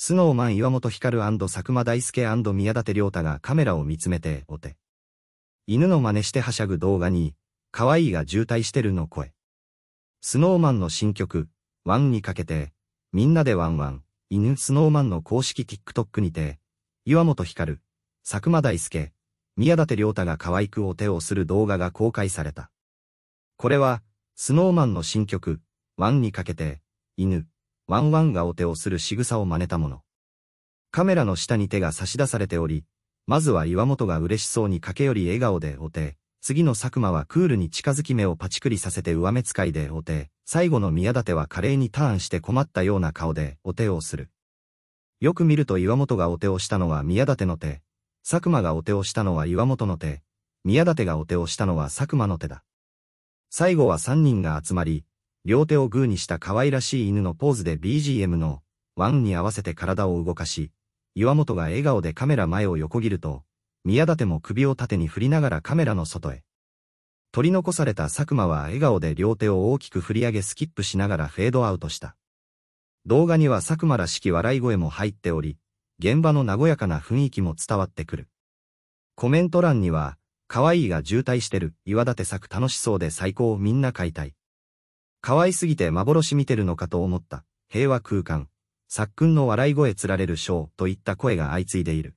スノーマン岩本光佐久間大介宮舘良太がカメラを見つめて、お手。犬の真似してはしゃぐ動画に、可愛いが渋滞してるの声。スノーマンの新曲、ワンにかけて、みんなでワンワン、犬スノーマンの公式 TikTok にて、岩本光、佐久間大介、宮舘良太が可愛くお手をする動画が公開された。これは、スノーマンの新曲、ワンにかけて、犬、ワンワンがお手をする仕草を真似たもの。カメラの下に手が差し出されており、まずは岩本が嬉しそうに駆け寄り笑顔でお手、次の佐久間はクールに近づき目をパチクリさせて上目使いでお手、最後の宮立は華麗にターンして困ったような顔でお手をする。よく見ると岩本がお手をしたのは宮立の手、佐久間がお手をしたのは岩本の手、宮立がお手をしたのは佐久間の手だ。最後は三人が集まり、両手をグーにした可愛らしい犬のポーズで BGM のワンに合わせて体を動かし、岩本が笑顔でカメラ前を横切ると、宮舘も首を縦に振りながらカメラの外へ。取り残された佐久間は笑顔で両手を大きく振り上げスキップしながらフェードアウトした。動画には佐久間らしき笑い声も入っており、現場の和やかな雰囲気も伝わってくる。コメント欄には、可愛いが渋滞してる、岩立作楽しそうで最高みんな解体。可愛すぎて幻見てるのかと思った、平和空間、さっくんの笑い声つられるショーといった声が相次いでいる。